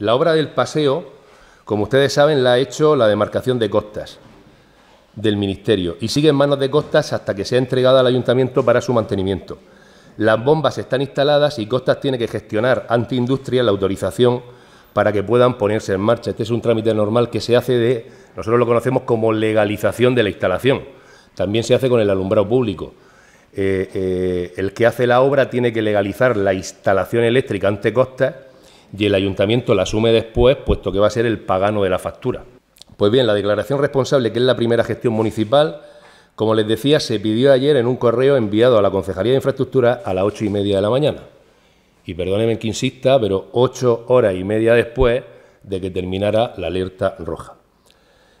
La obra del paseo, como ustedes saben, la ha hecho la demarcación de costas del Ministerio y sigue en manos de Costas hasta que sea entregada al Ayuntamiento para su mantenimiento. Las bombas están instaladas y Costas tiene que gestionar ante Industria la autorización para que puedan ponerse en marcha. Este es un trámite normal que se hace de, nosotros lo conocemos como legalización de la instalación. También se hace con el alumbrado público. Eh, eh, el que hace la obra tiene que legalizar la instalación eléctrica ante Costas y el ayuntamiento la asume después, puesto que va a ser el pagano de la factura. Pues bien, la declaración responsable, que es la primera gestión municipal, como les decía, se pidió ayer en un correo enviado a la Concejalía de Infraestructura a las ocho y media de la mañana. Y perdónenme que insista, pero ocho horas y media después de que terminara la alerta roja.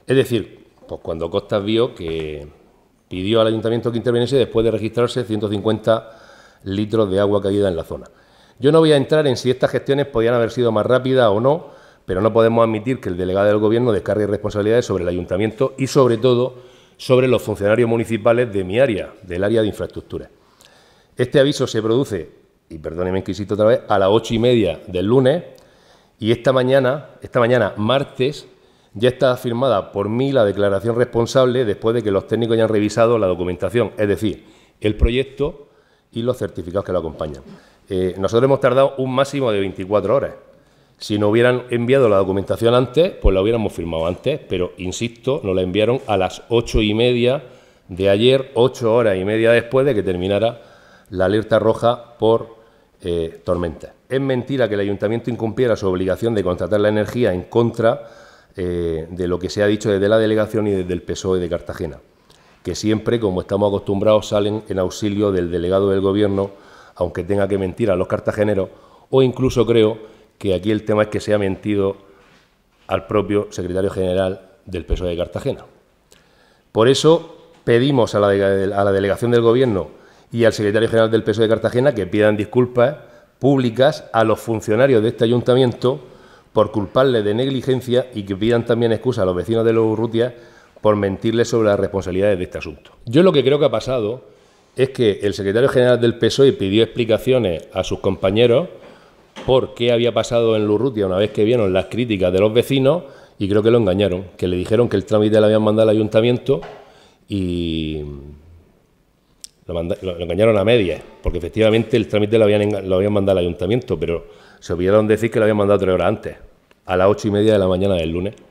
Es decir, pues cuando Costas vio que pidió al ayuntamiento que interviniese después de registrarse 150 litros de agua caída en la zona. Yo no voy a entrar en si estas gestiones podían haber sido más rápidas o no, pero no podemos admitir que el delegado del Gobierno descargue responsabilidades sobre el ayuntamiento y, sobre todo, sobre los funcionarios municipales de mi área, del área de infraestructuras. Este aviso se produce, y perdónenme que insisto otra vez, a las ocho y media del lunes y esta mañana, esta mañana, martes, ya está firmada por mí la declaración responsable después de que los técnicos hayan revisado la documentación, es decir, el proyecto y los certificados que lo acompañan. Eh, nosotros hemos tardado un máximo de 24 horas. Si no hubieran enviado la documentación antes, pues la hubiéramos firmado antes, pero insisto, nos la enviaron a las ocho y media de ayer, ocho horas y media después de que terminara la alerta roja por eh, tormenta. Es mentira que el ayuntamiento incumpliera su obligación de contratar la energía en contra eh, de lo que se ha dicho desde la delegación y desde el PSOE de Cartagena, que siempre, como estamos acostumbrados, salen en auxilio del delegado del Gobierno aunque tenga que mentir a los cartageneros, o incluso creo que aquí el tema es que se ha mentido al propio secretario general del PSOE de Cartagena. Por eso pedimos a la, delegación del Gobierno y al secretario general del PSOE de Cartagena que pidan disculpas públicas a los funcionarios de este ayuntamiento por culparles de negligencia y que pidan también excusa a los vecinos de los Urrutia por mentirles sobre las responsabilidades de este asunto. Yo lo que creo que ha pasado es que el secretario general del PSOE pidió explicaciones a sus compañeros por qué había pasado en Lurrutia una vez que vieron las críticas de los vecinos y creo que lo engañaron, que le dijeron que el trámite lo habían mandado al ayuntamiento y lo, engañaron a medias, porque efectivamente el trámite lo habían, lo habían mandado al ayuntamiento, pero se olvidaron decir que lo habían mandado tres horas antes, a las ocho y media de la mañana del lunes.